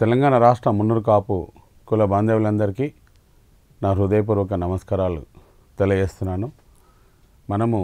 తెలంగాణ రాష్ట్ర మున్నూరు కాపు కుల బాంధవులందరికీ నా హృదయపూర్వక నమస్కారాలు తెలియజేస్తున్నాను మనము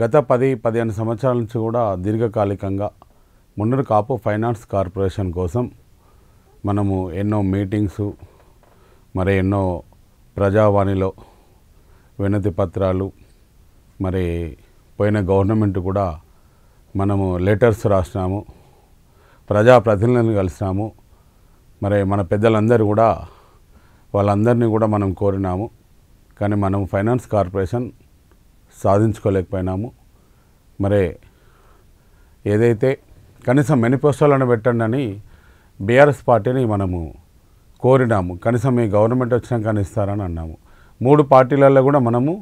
గత పది పదిహేను సంవత్సరాల నుంచి కూడా దీర్ఘకాలికంగా మున్నూరు కాపు ఫైనాన్స్ కార్పొరేషన్ కోసం మనము ఎన్నో మీటింగ్స్ మరి ఎన్నో ప్రజావాణిలో వినతి పత్రాలు మరి పోయిన గవర్నమెంట్ కూడా మనము లెటర్స్ రాసినాము ప్రజాప్రతినిధులను కలిసినాము మరి మన పెద్దలందరూ కూడా వాళ్ళందరినీ కూడా మనం కోరినాము కానీ మనం ఫైనాన్స్ కార్పొరేషన్ సాధించుకోలేకపోయినాము మరి ఏదైతే కనీసం మెనిఫెస్టోలను పెట్టండి అని బీఆర్ఎస్ పార్టీని మనము కోరినాము కనీసం మీ గవర్నమెంట్ వచ్చినాక ఇస్తారని అన్నాము మూడు పార్టీలలో కూడా మనము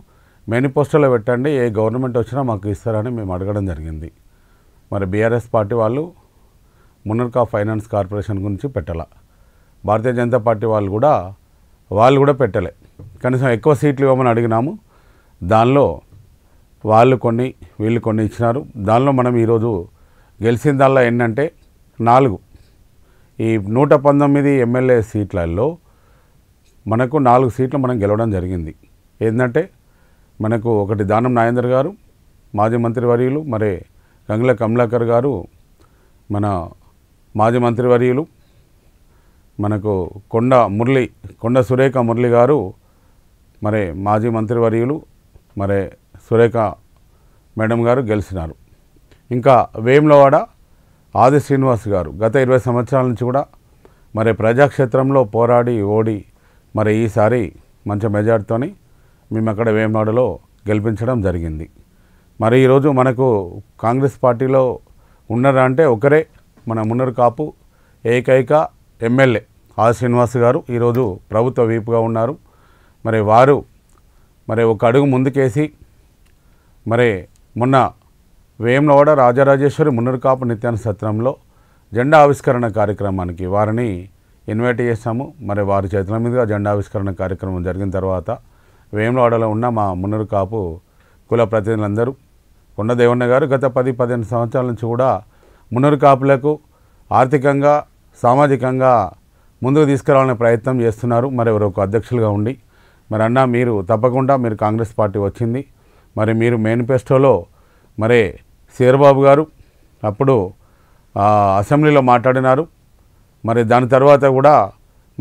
మేనిఫెస్టోలో పెట్టండి ఏ గవర్నమెంట్ వచ్చినా మాకు ఇస్తారని మేము అడగడం జరిగింది మరి బీఆర్ఎస్ పార్టీ వాళ్ళు మునర్కా ఫైనాన్స్ కార్పొరేషన్ గురించి పెట్టాల భారతీయ జనతా పార్టీ వాళ్ళు కూడా వాళ్ళు కూడా పెట్టలే కనీసం ఎక్కువ సీట్లు ఇవ్వమని అడిగినాము దానిలో వాళ్ళు కొన్ని వీళ్ళు కొన్ని ఇచ్చినారు దానిలో మనం ఈరోజు గెలిచిన దానిలో ఏంటంటే నాలుగు ఈ నూట పంతొమ్మిది ఎమ్మెల్యే సీట్లలో మనకు నాలుగు సీట్లు మనం గెలవడం జరిగింది ఏంటంటే మనకు ఒకటి దానం నాయేందర్ గారు మాజీ మంత్రి వర్యులు మరి గంగుల కమలాకర్ గారు మన మాజీ మంత్రివర్యులు మనకు కొండ మురళి కొండ సురేఖ మురళి గారు మరి మాజీ మంత్రివర్యులు మరి సురేఖ మేడం గారు గెలిచినారు ఇంకా వేములవాడ ఆది శ్రీనివాస్ గారు గత ఇరవై సంవత్సరాల నుంచి కూడా మరి ప్రజాక్షేత్రంలో పోరాడి ఓడి మరి ఈసారి మంచి మెజార్టీతోని మేము అక్కడ వేమనాడులో గెలిపించడం జరిగింది మరి ఈరోజు మనకు కాంగ్రెస్ పార్టీలో ఉన్నారంటే ఒకరే మన మున్నరు కాపు ఏకైక ఎమ్మెల్యే ఆర్ శ్రీనివాస్ గారు ఈరోజు ప్రభుత్వ వీపుగా ఉన్నారు మరి వారు మరి ఒక అడుగు ముందుకేసి మరి మొన్న వేమలవాడ రాజరాజేశ్వరి మున్నరు కాపు నిత్యాన సత్రంలో జెండా ఆవిష్కరణ కార్యక్రమానికి వారిని ఇన్వైట్ చేశాము మరి వారి చేతుల మీదుగా జెండా ఆవిష్కరణ కార్యక్రమం జరిగిన తర్వాత వేమలవాడలో ఉన్న మా మున్నరు కాపు కుల ప్రతినిధులందరూ కొండదేవన్న గారు గత పది పదిహేను సంవత్సరాల నుంచి కూడా మున్నరు కాపులకు ఆర్థికంగా సామాజికంగా ముందుకు తీసుకురావాలనే ప్రయత్నం చేస్తున్నారు మరి ఒక అధ్యక్షులుగా ఉండి మరి అన్న మీరు తప్పకుండా మీరు కాంగ్రెస్ పార్టీ వచ్చింది మరి మీరు మేనిఫెస్టోలో మరి శేరబాబు గారు అప్పుడు అసెంబ్లీలో మాట్లాడినారు మరి దాని తర్వాత కూడా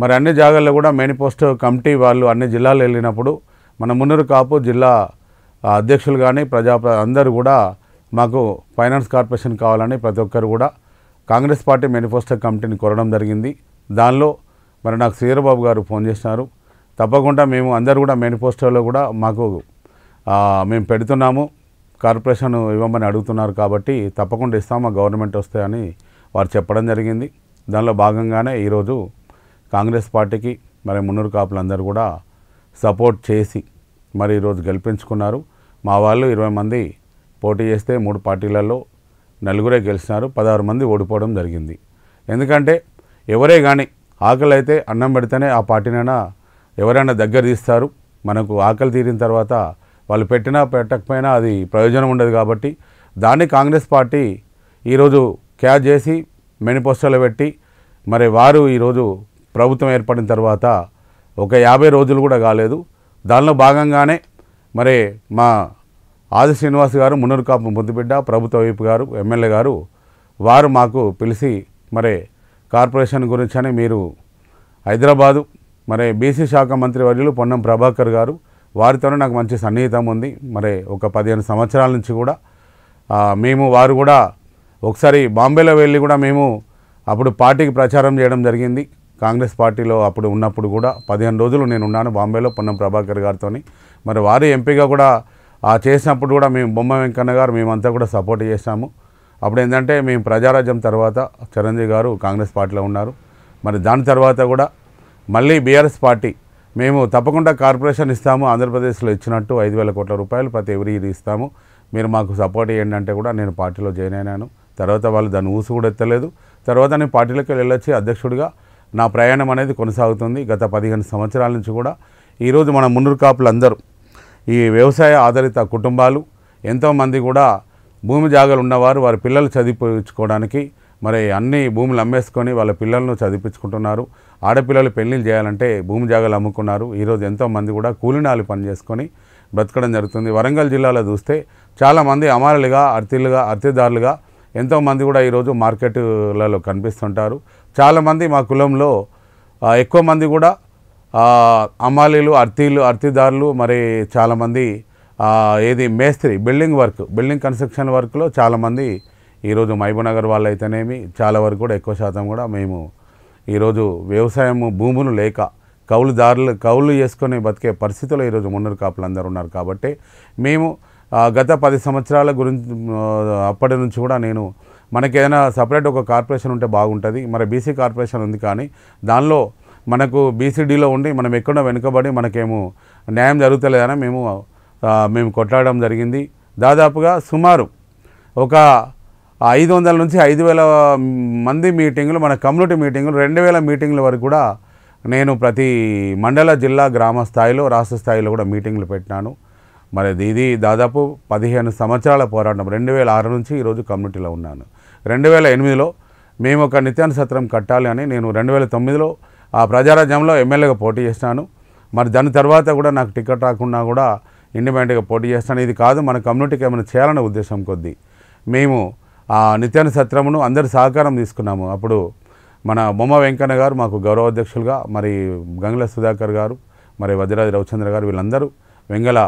మరి అన్ని జాగాల్లో కూడా మేనిఫెస్టో కమిటీ వాళ్ళు అన్ని జిల్లాలు వెళ్ళినప్పుడు మన మున్నూరు కాపు జిల్లా అధ్యక్షులు కానీ ప్రజా అందరూ కూడా మాకు ఫైనాన్స్ కార్పొరేషన్ కావాలని ప్రతి ఒక్కరు కూడా కాంగ్రెస్ పార్టీ మేనిఫెస్టో కమిటీని కొరడం జరిగింది దానిలో మరి నాకు శ్రీరబాబు గారు ఫోన్ చేసినారు తప్పకుండా మేము అందరు కూడా మేనిఫెస్టోలో కూడా మాకు మేము పెడుతున్నాము కార్పొరేషన్ ఇవ్వమని అడుగుతున్నారు కాబట్టి తప్పకుండా మా గవర్నమెంట్ వస్తాయని వారు చెప్పడం జరిగింది దానిలో భాగంగానే ఈరోజు కాంగ్రెస్ పార్టీకి మరి మున్నూరు కాపులందరూ కూడా సపోర్ట్ చేసి మరి ఈరోజు గెలిపించుకున్నారు మా వాళ్ళు ఇరవై మంది పోటీ చేస్తే మూడు పార్టీలలో నలుగురే గెలిచినారు పదహారు మంది ఓడిపోవడం జరిగింది ఎందుకంటే ఎవరే కానీ ఆకలి అయితే అన్నం పెడితేనే ఆ పార్టీనైనా ఎవరైనా దగ్గర తీస్తారు మనకు ఆకలి తీరిన తర్వాత వాళ్ళు పెట్టినా పెట్టకపోయినా అది ప్రయోజనం ఉండదు కాబట్టి దాన్ని కాంగ్రెస్ పార్టీ ఈరోజు క్యాచ్ చేసి మేనిఫెస్టోలో పెట్టి మరి వారు ఈరోజు ప్రభుత్వం ఏర్పడిన తర్వాత ఒక యాభై రోజులు కూడా కాలేదు దానిలో భాగంగానే మరి మా ఆది శ్రీనివాస్ గారు మునరుకాపు ముద్దుబిడ్డ ప్రభుత్వ వైపు గారు ఎమ్మెల్యే గారు వారు మాకు పిలిచి మరి కార్పొరేషన్ గురించి మీరు హైదరాబాదు మరి బీసీ శాఖ మంత్రి వర్యులు పొన్నం ప్రభాకర్ గారు వారితోనే నాకు మంచి సన్నిహితం ఉంది మరి ఒక పదిహేను సంవత్సరాల నుంచి కూడా మేము వారు కూడా ఒకసారి బాంబేలో వెళ్ళి కూడా మేము అప్పుడు పార్టీకి ప్రచారం చేయడం జరిగింది కాంగ్రెస్ పార్టీలో అప్పుడు ఉన్నప్పుడు కూడా పదిహేను రోజులు నేను ఉన్నాను బాంబేలో పొన్నం ప్రభాకర్ గారితో మరి వారు ఎంపీగా కూడా ఆ చేసినప్పుడు కూడా మేము బొమ్మ వెంకన్న గారు మేమంతా కూడా సపోర్ట్ చేసాము అప్పుడు ఏంటంటే మేము ప్రజారాజ్యం తర్వాత చిరంజీవి గారు కాంగ్రెస్ పార్టీలో ఉన్నారు మరి దాని తర్వాత కూడా మళ్ళీ బీఆర్ఎస్ పార్టీ మేము తప్పకుండా కార్పొరేషన్ ఇస్తాము ఆంధ్రప్రదేశ్లో ఇచ్చినట్టు ఐదు వేల కోట్ల రూపాయలు ప్రతి ఎవరి ఇది ఇస్తాము మీరు మాకు సపోర్ట్ చేయండి అంటే కూడా నేను పార్టీలో జాయిన్ అయినాను తర్వాత వాళ్ళు దాన్ని ఊసు కూడా ఎత్తలేదు తర్వాత నేను పార్టీలోకి వెళ్ళొచ్చి అధ్యక్షుడిగా నా ప్రయాణం అనేది కొనసాగుతుంది గత పదిహేను సంవత్సరాల నుంచి కూడా ఈరోజు మన మున్నూరు కాపులు అందరూ ఈ వ్యవసాయ ఆధారిత కుటుంబాలు ఎంతోమంది కూడా భూమి జాగలు ఉన్నవారు వారి పిల్లలు చదివించుకోవడానికి మరి అన్ని భూములు అమ్మేసుకొని వాళ్ళ పిల్లలను చదివించుకుంటున్నారు ఆడపిల్లలు పెళ్లిళ్ళు చేయాలంటే భూమి జాగాలు అమ్ముకున్నారు ఈరోజు ఎంతోమంది కూడా కూలినాలు పని చేసుకొని బ్రతకడం జరుగుతుంది వరంగల్ జిల్లాలో చూస్తే చాలామంది అమారులుగా అర్తిలుగా అర్తిదారులుగా ఎంతోమంది కూడా ఈరోజు మార్కెట్లలో కనిపిస్తుంటారు చాలామంది మా కులంలో ఎక్కువ మంది కూడా అమ్మాలీలు అర్థీలు అర్థిదారులు మరి చాలామంది ఏది మేస్త్రి బిల్డింగ్ వర్క్ బిల్డింగ్ కన్స్ట్రక్షన్ వర్క్లో చాలామంది ఈరోజు మహబూనగర్ వాళ్ళు అయితేనేమి చాలా వరకు కూడా ఎక్కువ శాతం కూడా మేము ఈరోజు వ్యవసాయం భూములు లేక కౌలు దారులు కౌలు చేసుకొని బతికే పరిస్థితుల్లో ఈరోజు మున్నూరు కాపులు అందరూ ఉన్నారు కాబట్టి మేము గత పది సంవత్సరాల గురించి అప్పటి నుంచి కూడా నేను మనకి ఏదైనా సపరేట్ ఒక కార్పొరేషన్ ఉంటే బాగుంటుంది మరి బీసీ కార్పొరేషన్ ఉంది కానీ దానిలో మనకు బీసీడీలో ఉండి మనం ఎక్కడో వెనుకబడి మనకేమో న్యాయం జరుగుతలేదని మేము మేము కొట్లాడడం జరిగింది దాదాపుగా సుమారు ఒక ఐదు వందల నుంచి ఐదు వేల మంది మీటింగులు మన కమ్యూనిటీ మీటింగులు రెండు వేల మీటింగుల వరకు కూడా నేను ప్రతి మండల జిల్లా గ్రామ స్థాయిలో రాష్ట్ర స్థాయిలో కూడా మీటింగులు పెట్టినాను మరి ఇది దాదాపు పదిహేను సంవత్సరాల పోరాటం రెండు వేల ఆరు నుంచి ఈరోజు కమ్యూనిటీలో ఉన్నాను రెండు వేల ఎనిమిదిలో మేము ఒక నిత్యాను సత్రం కట్టాలి అని నేను రెండు వేల తొమ్మిదిలో ఆ ప్రజారాజ్యంలో ఎమ్మెల్యేగా పోటీ చేస్తాను మరి దాని తర్వాత కూడా నాకు టికెట్ రాకుండా కూడా ఇండిపెండెంట్గా పోటీ చేస్తాను ఇది కాదు మన కమ్యూనిటీకి ఏమైనా చేయాలనే ఉద్దేశం కొద్దీ మేము ఆ నిత్యాన సత్రమును అందరి సహకారం తీసుకున్నాము అప్పుడు మన బొమ్మ వెంకన్న గారు మాకు గౌరవ అధ్యక్షులుగా మరి గంగుల సుధాకర్ గారు మరి వజ్రాది రవిచంద్ర గారు వీళ్ళందరూ వెంగళ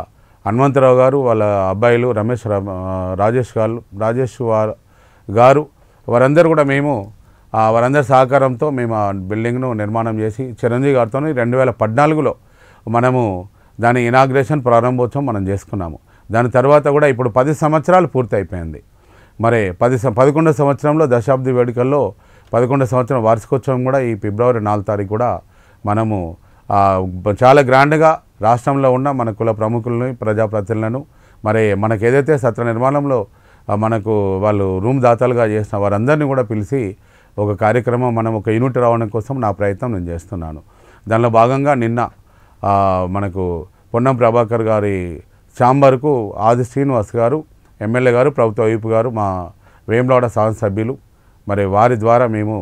హనుమంతరావు గారు వాళ్ళ అబ్బాయిలు రమేష్ రాజేష్ గారు రాజేష్ గారు వారందరూ కూడా మేము వారందరి సహకారంతో మేము ఆ బిల్డింగ్ను నిర్మాణం చేసి చిరంజీవి గారితో రెండు వేల పద్నాలుగులో మనము దాని ఇనాగ్రేషన్ ప్రారంభోత్సవం మనం చేసుకున్నాము దాని తర్వాత కూడా ఇప్పుడు పది సంవత్సరాలు పూర్తయిపోయింది మరి పది పదకొండో సంవత్సరంలో దశాబ్ది వేడుకల్లో పదకొండో సంవత్సరం వార్షికోత్సవం కూడా ఈ ఫిబ్రవరి నాలుగు తారీఖు కూడా మనము చాలా గ్రాండ్గా రాష్ట్రంలో ఉన్న మన కుల ప్రముఖులను ప్రజాప్రతినిధులను మరి మనకేదైతే ఏదైతే సత్ర నిర్మాణంలో మనకు వాళ్ళు రూమ్ దాతలుగా చేసిన వారందరినీ కూడా పిలిచి ఒక కార్యక్రమం మనం ఒక యూనిట్ రావడం కోసం నా ప్రయత్నం నేను చేస్తున్నాను దానిలో భాగంగా నిన్న మనకు పొన్నం ప్రభాకర్ గారి ఛాంబర్కు ఆది శ్రీనివాస్ గారు ఎమ్మెల్యే గారు ప్రభుత్వ వైపు గారు మా వేములవాడ సభ్యులు మరి వారి ద్వారా మేము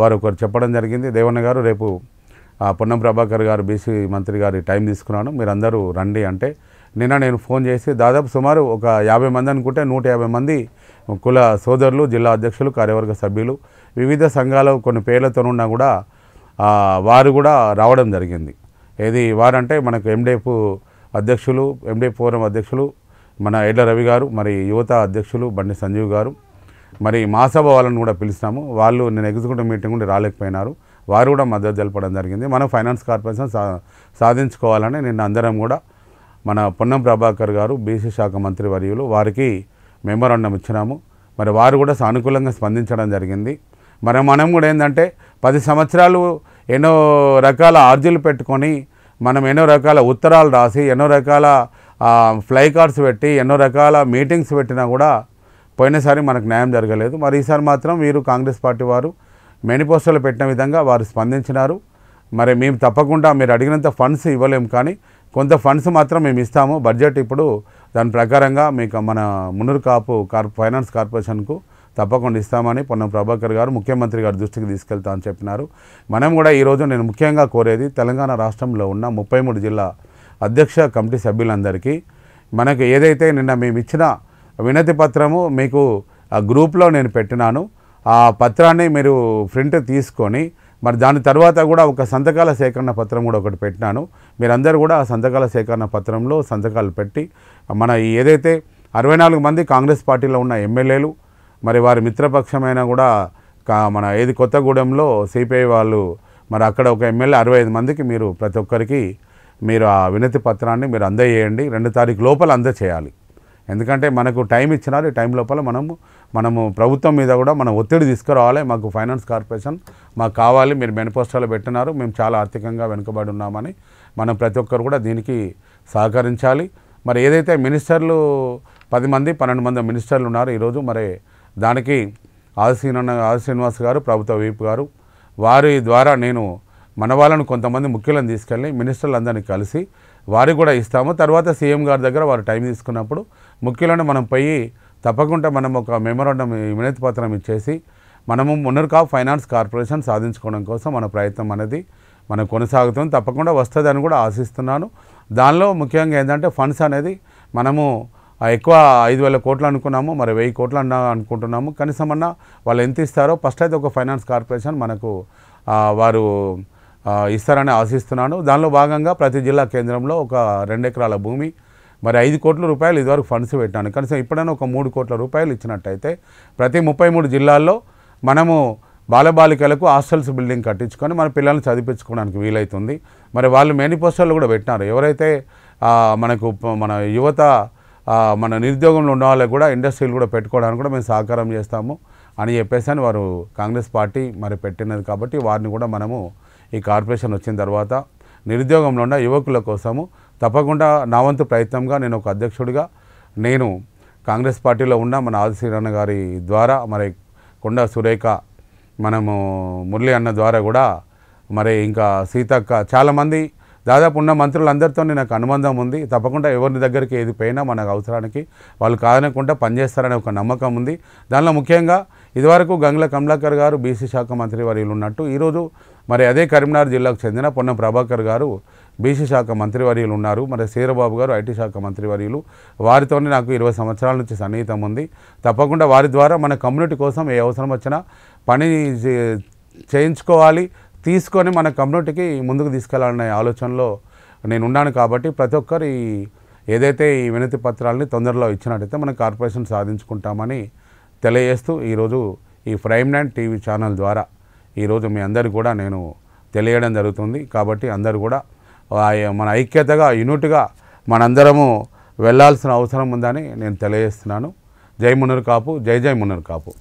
వారు ఒకరు చెప్పడం జరిగింది దేవన్న గారు రేపు పొన్నం ప్రభాకర్ గారు బీసీ మంత్రి గారి టైం తీసుకున్నాను మీరందరూ రండి అంటే నిన్న నేను ఫోన్ చేసి దాదాపు సుమారు ఒక యాభై మంది అనుకుంటే నూట యాభై మంది కుల సోదరులు జిల్లా అధ్యక్షులు కార్యవర్గ సభ్యులు వివిధ సంఘాలు కొన్ని పేర్లతో ఉన్నా కూడా వారు కూడా రావడం జరిగింది ఏది వారంటే మనకు ఎండేపు అధ్యక్షులు ఎండేపు ఫోరం అధ్యక్షులు మన ఎడ్ల రవి గారు మరి యువత అధ్యక్షులు బండి సంజీవ్ గారు మరి మాసభ వాళ్ళని కూడా పిలుస్తాము వాళ్ళు నేను ఎగ్జిక్యూటివ్ మీటింగ్ కూడా రాలేకపోయినారు వారు కూడా మద్దతు తెలపడం జరిగింది మనం ఫైనాన్స్ కార్పొరేషన్ సా సాధించుకోవాలని నిన్న అందరం కూడా మన పొన్నం ప్రభాకర్ గారు బీసీ శాఖ మంత్రి వర్యులు వారికి మెమోరాండం ఇచ్చినాము మరి వారు కూడా సానుకూలంగా స్పందించడం జరిగింది మనం మనం కూడా ఏంటంటే పది సంవత్సరాలు ఎన్నో రకాల ఆర్జీలు పెట్టుకొని మనం ఎన్నో రకాల ఉత్తరాలు రాసి ఎన్నో రకాల ఫ్లై కార్డ్స్ పెట్టి ఎన్నో రకాల మీటింగ్స్ పెట్టినా కూడా పోయినసారి మనకు న్యాయం జరగలేదు మరి ఈసారి మాత్రం వీరు కాంగ్రెస్ పార్టీ వారు మేనిఫెస్టోలో పెట్టిన విధంగా వారు స్పందించినారు మరి మేము తప్పకుండా మీరు అడిగినంత ఫండ్స్ ఇవ్వలేము కానీ కొంత ఫండ్స్ మాత్రం మేము ఇస్తాము బడ్జెట్ ఇప్పుడు దాని ప్రకారంగా మీకు మన మునూరు కాపు కార్ ఫైనాన్స్ కార్పొరేషన్కు తప్పకుండా ఇస్తామని పొన్నం ప్రభాకర్ గారు ముఖ్యమంత్రి గారి దృష్టికి తీసుకెళ్తా అని చెప్పినారు మనం కూడా ఈరోజు నేను ముఖ్యంగా కోరేది తెలంగాణ రాష్ట్రంలో ఉన్న ముప్పై మూడు జిల్లా అధ్యక్ష కమిటీ సభ్యులందరికీ మనకు ఏదైతే నిన్న మేము ఇచ్చిన వినతి పత్రము మీకు ఆ గ్రూప్లో నేను పెట్టినాను ఆ పత్రాన్ని మీరు ప్రింట్ తీసుకొని మరి దాని తర్వాత కూడా ఒక సంతకాల సేకరణ పత్రం కూడా ఒకటి పెట్టినాను మీరందరూ కూడా ఆ సంతకాల సేకరణ పత్రంలో సంతకాలు పెట్టి మన ఏదైతే అరవై నాలుగు మంది కాంగ్రెస్ పార్టీలో ఉన్న ఎమ్మెల్యేలు మరి వారి మిత్రపక్షమైన కూడా కా మన ఏది కొత్తగూడెంలో సిపిఐ వాళ్ళు మరి అక్కడ ఒక ఎమ్మెల్యే అరవై ఐదు మందికి మీరు ప్రతి ఒక్కరికి మీరు ఆ వినతి పత్రాన్ని మీరు అందజేయండి రెండు తారీఖు లోపల అందచేయాలి ఎందుకంటే మనకు టైం ఇచ్చినారు ఈ టైం లోపల మనము మనము ప్రభుత్వం మీద కూడా మనం ఒత్తిడి తీసుకురావాలి మాకు ఫైనాన్స్ కార్పొరేషన్ మాకు కావాలి మీరు మేనిఫెస్టోలో పెట్టినారు మేము చాలా ఆర్థికంగా వెనుకబడి ఉన్నామని మనం ప్రతి ఒక్కరు కూడా దీనికి సహకరించాలి మరి ఏదైతే మినిస్టర్లు పది మంది పన్నెండు మంది మినిస్టర్లు ఉన్నారు ఈరోజు మరి దానికి ఆది శ్రీనివాస్ గారు ప్రభుత్వ వైపు గారు వారి ద్వారా నేను మన వాళ్ళను కొంతమంది ముఖ్యులను తీసుకెళ్ళి మినిస్టర్లందరినీ కలిసి వారికి కూడా ఇస్తాము తర్వాత సీఎం గారి దగ్గర వారు టైం తీసుకున్నప్పుడు ముఖ్యులను మనం పోయి తప్పకుండా మనం ఒక మెమోరాండం వినతి పత్రం ఇచ్చేసి మనము మునర్కా ఫైనాన్స్ కార్పొరేషన్ సాధించుకోవడం కోసం మన ప్రయత్నం అనేది మనం కొనసాగుతుంది తప్పకుండా వస్తుందని కూడా ఆశిస్తున్నాను దానిలో ముఖ్యంగా ఏంటంటే ఫండ్స్ అనేది మనము ఎక్కువ ఐదు వేల కోట్లు అనుకున్నాము మరి వెయ్యి కోట్లు అన్న అనుకుంటున్నాము కనీసం అన్న వాళ్ళు ఎంత ఇస్తారో ఫస్ట్ అయితే ఒక ఫైనాన్స్ కార్పొరేషన్ మనకు వారు ఇస్తారని ఆశిస్తున్నాను దానిలో భాగంగా ప్రతి జిల్లా కేంద్రంలో ఒక రెండు ఎకరాల భూమి మరి ఐదు కోట్ల రూపాయలు ఇదివరకు ఫండ్స్ పెట్టాను కనీసం ఇప్పుడైనా ఒక మూడు కోట్ల రూపాయలు ఇచ్చినట్టయితే ప్రతి ముప్పై మూడు జిల్లాల్లో మనము బాలబాలికలకు హాస్టల్స్ బిల్డింగ్ కట్టించుకొని మన పిల్లల్ని చదివించుకోవడానికి వీలవుతుంది మరి వాళ్ళు మేనిఫెస్టోలు కూడా పెట్టినారు ఎవరైతే మనకు మన యువత మన నిరుద్యోగంలో ఉన్న వాళ్ళకి కూడా ఇండస్ట్రీలు కూడా పెట్టుకోవడానికి కూడా మేము సహకారం చేస్తాము అని చెప్పేసి అని వారు కాంగ్రెస్ పార్టీ మరి పెట్టినది కాబట్టి వారిని కూడా మనము ఈ కార్పొరేషన్ వచ్చిన తర్వాత నిరుద్యోగంలో ఉన్న యువకుల కోసము తప్పకుండా నా వంతు ప్రయత్నంగా నేను ఒక అధ్యక్షుడిగా నేను కాంగ్రెస్ పార్టీలో ఉన్న మన ఆదిశ్రీరణ గారి ద్వారా మరి కొండ సురేఖ మనము మురళి అన్న ద్వారా కూడా మరి ఇంకా సీతక్క చాలామంది దాదాపు ఉన్న మంత్రులందరితో నాకు అనుబంధం ఉంది తప్పకుండా ఎవరిని దగ్గరికి ఏది పోయినా మనకు అవసరానికి వాళ్ళు కాదనకుండా పనిచేస్తారనే ఒక నమ్మకం ఉంది దానిలో ముఖ్యంగా ఇదివరకు గంగ్ల కమలాకర్ గారు బీసీ శాఖ మంత్రి వర్యులు ఉన్నట్టు ఈరోజు మరి అదే కరీంనగర్ జిల్లాకు చెందిన పొన్న ప్రభాకర్ గారు బీసీ శాఖ మంత్రి వర్యులు ఉన్నారు మరి సీరబాబు గారు ఐటీ శాఖ మంత్రి వర్యులు వారితోనే నాకు ఇరవై సంవత్సరాల నుంచి సన్నిహితం ఉంది తప్పకుండా వారి ద్వారా మన కమ్యూనిటీ కోసం ఏ అవసరం వచ్చినా పని చేయించుకోవాలి తీసుకొని మన కమ్యూనిటీకి ముందుకు తీసుకెళ్లాలనే ఆలోచనలో నేను ఉన్నాను కాబట్టి ప్రతి ఒక్కరు ఈ ఏదైతే ఈ వినతి పత్రాలని తొందరలో ఇచ్చినట్టయితే మన కార్పొరేషన్ సాధించుకుంటామని తెలియజేస్తూ ఈరోజు ఈ ఫ్రైమ్ నైన్ టీవీ ఛానల్ ద్వారా ఈరోజు మీ అందరికీ కూడా నేను తెలియడం జరుగుతుంది కాబట్టి అందరు కూడా మన ఐక్యతగా యూనిట్గా మనందరము వెళ్లాల్సిన అవసరం ఉందని నేను తెలియజేస్తున్నాను జై మునరు కాపు జై జై మునరు కాపు